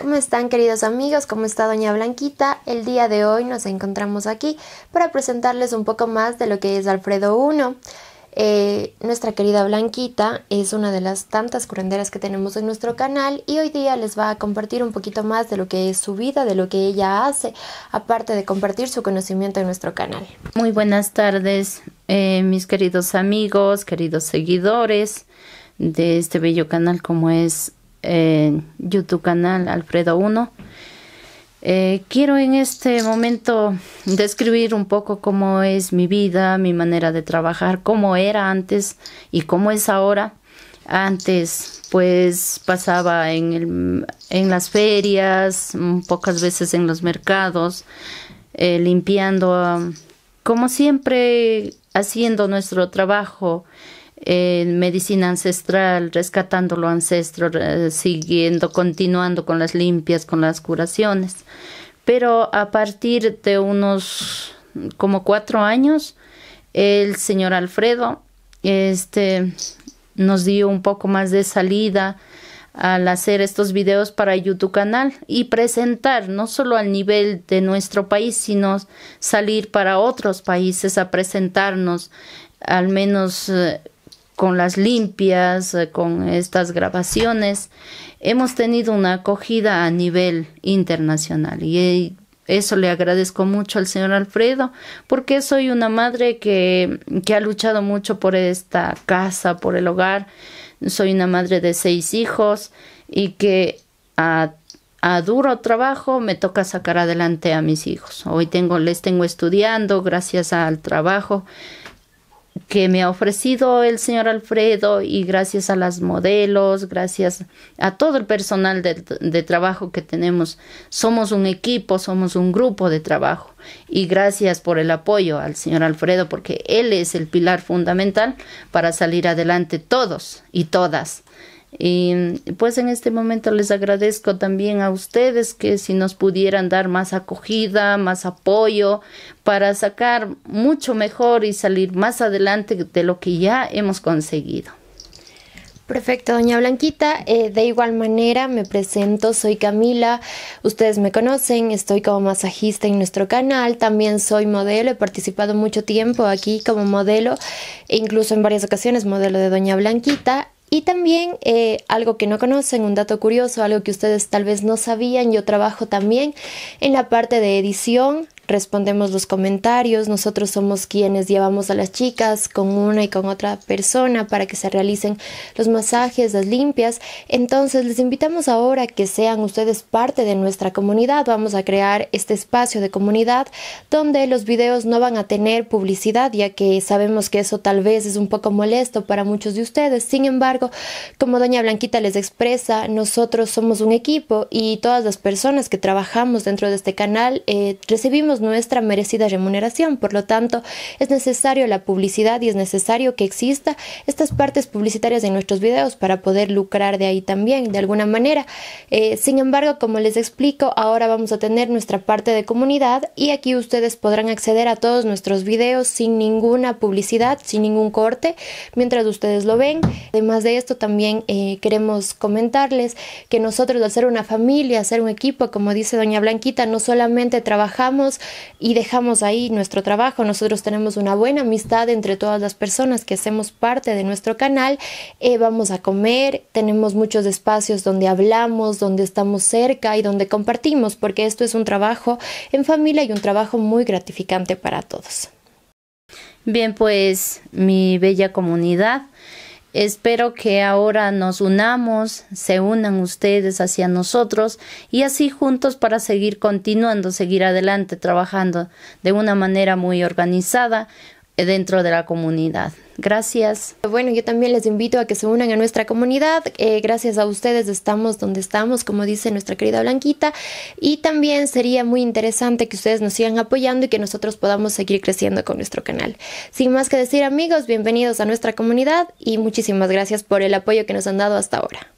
¿Cómo están queridos amigos? ¿Cómo está Doña Blanquita? El día de hoy nos encontramos aquí para presentarles un poco más de lo que es Alfredo I. Eh, nuestra querida Blanquita es una de las tantas curanderas que tenemos en nuestro canal y hoy día les va a compartir un poquito más de lo que es su vida, de lo que ella hace, aparte de compartir su conocimiento en nuestro canal. Muy buenas tardes, eh, mis queridos amigos, queridos seguidores de este bello canal como es en YouTube canal Alfredo 1. Eh, quiero en este momento describir un poco cómo es mi vida, mi manera de trabajar, cómo era antes y cómo es ahora. Antes pues pasaba en, el, en las ferias, mm, pocas veces en los mercados, eh, limpiando, ah, como siempre haciendo nuestro trabajo en medicina ancestral, rescatando lo ancestro, eh, siguiendo, continuando con las limpias, con las curaciones. Pero a partir de unos como cuatro años, el señor Alfredo este, nos dio un poco más de salida al hacer estos videos para YouTube canal y presentar no solo al nivel de nuestro país, sino salir para otros países a presentarnos al menos eh, con las limpias, eh, con estas grabaciones, hemos tenido una acogida a nivel internacional y eh, eso le agradezco mucho al señor Alfredo, porque soy una madre que, que ha luchado mucho por esta casa, por el hogar. Soy una madre de seis hijos y que a, a duro trabajo me toca sacar adelante a mis hijos. Hoy tengo, les tengo estudiando gracias al trabajo que me ha ofrecido el señor Alfredo y gracias a las modelos, gracias a todo el personal de, trabajo que tenemos. Somos un equipo, somos un grupo de trabajo y gracias por el apoyo al señor Alfredo porque él es el pilar fundamental para salir adelante todos y todas. Y pues en este momento les agradezco también a ustedes que si nos pudieran dar más acogida, más apoyo para sacar mucho mejor y salir más adelante de lo que ya hemos conseguido. Perfecto, doña Blanquita. Eh, de igual manera, me presento, soy Camila. Ustedes me conocen, estoy como masajista en nuestro canal. También soy modelo, he participado mucho tiempo aquí como modelo, e incluso en varias ocasiones modelo de doña Blanquita. Y también eh, algo que no conocen, un dato curioso, algo que ustedes tal vez no sabían, yo trabajo también en la parte de edición, respondemos los comentarios, nosotros somos quienes llevamos a las chicas con una y con otra persona para que se realicen los masajes, las limpias. Entonces les invitamos ahora que sean ustedes parte de nuestra comunidad. Vamos a crear este espacio de comunidad donde los videos no van a tener publicidad ya que sabemos que eso tal vez es un poco molesto para muchos de ustedes. Sin embargo, como doña Blanquita les expresa, nosotros somos un equipo y todas las personas que trabajamos dentro de este canal eh, recibimos nuestra merecida remuneración. Por lo tanto, es necesario la publicidad y es necesario que exista estas partes publicitarias de nuestros videos para poder lucrar de ahí también, de alguna manera. Eh, sin embargo, como les explico, ahora vamos a tener nuestra parte de comunidad y aquí ustedes podrán acceder a todos nuestros videos sin ninguna publicidad, sin ningún corte, mientras ustedes lo ven. Además de esto, también eh, queremos comentarles que nosotros al ser una familia, ser un equipo, como dice doña Blanquita, no solamente trabajamos y dejamos ahí nuestro trabajo. Nosotros tenemos una buena amistad entre todas las personas que hacemos parte de nuestro canal. Eh, vamos a comer, tenemos muchos espacios donde hablamos, donde estamos cerca y donde compartimos, porque esto es un trabajo en familia y un trabajo muy gratificante para todos. Bien, pues mi bella comunidad. Espero que ahora nos unamos, se unan ustedes hacia nosotros y así juntos para seguir continuando, seguir adelante, trabajando de una manera muy organizada, dentro de la comunidad. Gracias. Bueno, yo también les invito a que se unan a nuestra comunidad. Eh, gracias a ustedes estamos donde estamos, como dice nuestra querida Blanquita. Y también sería muy interesante que ustedes nos sigan apoyando y que nosotros podamos seguir creciendo con nuestro canal. Sin más que decir amigos, bienvenidos a nuestra comunidad y muchísimas gracias por el apoyo que nos han dado hasta ahora.